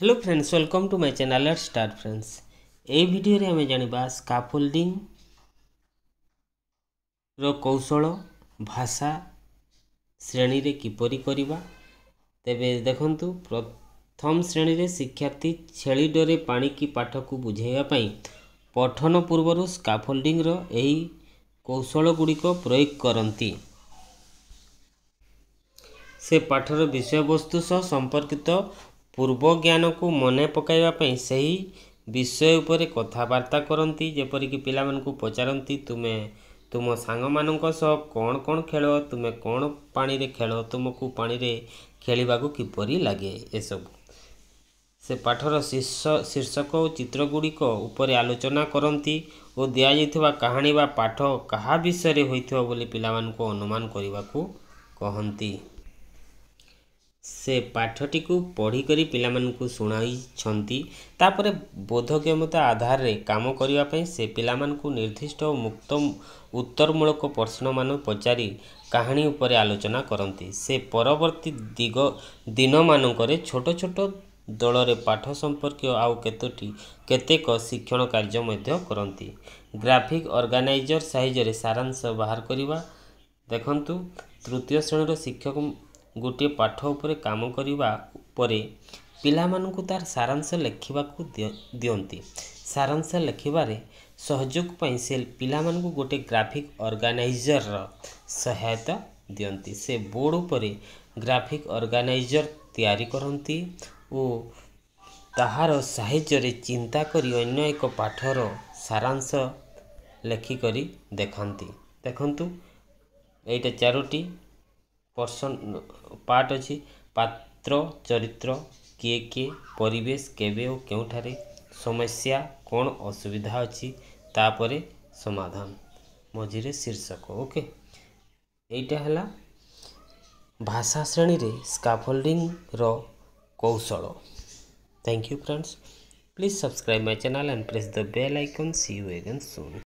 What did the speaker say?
hello friends welcome to my channel at star friends यही video आम जाना scaffolding कौशल भाषा श्रेणी में किपरि करवा तेब देखु प्रथम श्रेणी में शिक्षार्थी छेली डरे पा कि पाठ को बुझेवाई पठन पूर्व स्काफोल्डिंग यही कौशल गुड़िक प्रयोग करती से पाठर विषय वस्तु सह संपर्कित ପୂର୍ବ ଜ୍ଞାନକୁ ମନେ ପକାଇବା ପାଇଁ ସେହି ବିଷୟ ଉପରେ କଥାବାର୍ତ୍ତା କରନ୍ତି ଯେପରିକି ପିଲାମାନଙ୍କୁ ପଚାରନ୍ତି ତୁମେ ତୁମ ସାଙ୍ଗମାନଙ୍କ ସହ କ'ଣ କ'ଣ ଖେଳ ତୁମେ କ'ଣ ପାଣିରେ ଖେଳ ତୁମକୁ ପାଣିରେ ଖେଳିବାକୁ କିପରି ଲାଗେ ଏସବୁ ସେ ପାଠର ଶୀର୍ଷ ଶୀର୍ଷକ ଓ ଚିତ୍ରଗୁଡ଼ିକ ଉପରେ ଆଲୋଚନା କରନ୍ତି ଓ ଦିଆଯାଇଥିବା କାହାଣୀ ବା ପାଠ କାହା ବିଷୟରେ ହୋଇଥିବ ବୋଲି ପିଲାମାନଙ୍କୁ ଅନୁମାନ କରିବାକୁ କହନ୍ତି ସେ ପାଠଟିକୁ ପଢ଼ିକରି ପିଲାମାନଙ୍କୁ ଶୁଣାଇଛନ୍ତି ତା'ପରେ ବୋଧଗମ୍ୟତା ଆଧାରରେ କାମ କରିବା ପାଇଁ ସେ ପିଲାମାନଙ୍କୁ ନିର୍ଦ୍ଦିଷ୍ଟ ଓ ମୁକ୍ତ ଉତ୍ତରମୂଳକ ପ୍ରଶ୍ନମାନ ପଚାରି କାହାଣୀ ଉପରେ ଆଲୋଚନା କରନ୍ତି ସେ ପରବର୍ତ୍ତୀ ଦିଗ ଦିନମାନଙ୍କରେ ଛୋଟ ଛୋଟ ଦଳରେ ପାଠ ସମ୍ପର୍କୀୟ ଆଉ କେତୋଟି କେତେକ ଶିକ୍ଷଣ କାର୍ଯ୍ୟ ମଧ୍ୟ କରନ୍ତି ଗ୍ରାଫିକ୍ ଅର୍ଗାନାଇଜର୍ ସାହାଯ୍ୟରେ ସାରାଂଶ ବାହାର କରିବା ଦେଖନ୍ତୁ ତୃତୀୟ ଶ୍ରେଣୀର ଶିକ୍ଷକ ଗୋଟିଏ ପାଠ ଉପରେ କାମ କରିବା ପରେ ପିଲାମାନଙ୍କୁ ତାର ସାରାଂଶ ଲେଖିବାକୁ ଦିଅନ୍ତି ସାରାଂଶ ଲେଖିବାରେ ସହଯୋଗ ପାଇଁ ସେ ପିଲାମାନଙ୍କୁ ଗୋଟିଏ ଗ୍ରାଫିକ୍ ଅର୍ଗାନାଇଜର୍ର ସହାୟତା ଦିଅନ୍ତି ସେ ବୋର୍ଡ଼ ଉପରେ ଗ୍ରାଫିକ୍ ଅର୍ଗାନାଇଜର୍ ତିଆରି କରନ୍ତି ଓ ତାହାର ସାହାଯ୍ୟରେ ଚିନ୍ତା କରି ଅନ୍ୟ ଏକ ପାଠର ସାରାଂଶ ଲେଖିକରି ଦେଖାନ୍ତି ଦେଖନ୍ତୁ ଏଇଟା ଚାରୋଟି ପର୍ସନ ପାର୍ଟ ଅଛି ପାତ୍ର ଚରିତ୍ର କିଏ କିଏ ପରିବେଶ କେବେ ଓ କେଉଁଠାରେ ସମସ୍ୟା କ'ଣ ଅସୁବିଧା ଅଛି ତାପରେ ସମାଧାନ ମଝିରେ ଶୀର୍ଷକ ଓକେ ଏଇଟା ହେଲା ଭାଷା ଶ୍ରେଣୀରେ ସ୍କାଫୋଲ୍ଡିଂର କୌଶଳ thank you friends please subscribe my channel and press the bell icon see you again Sun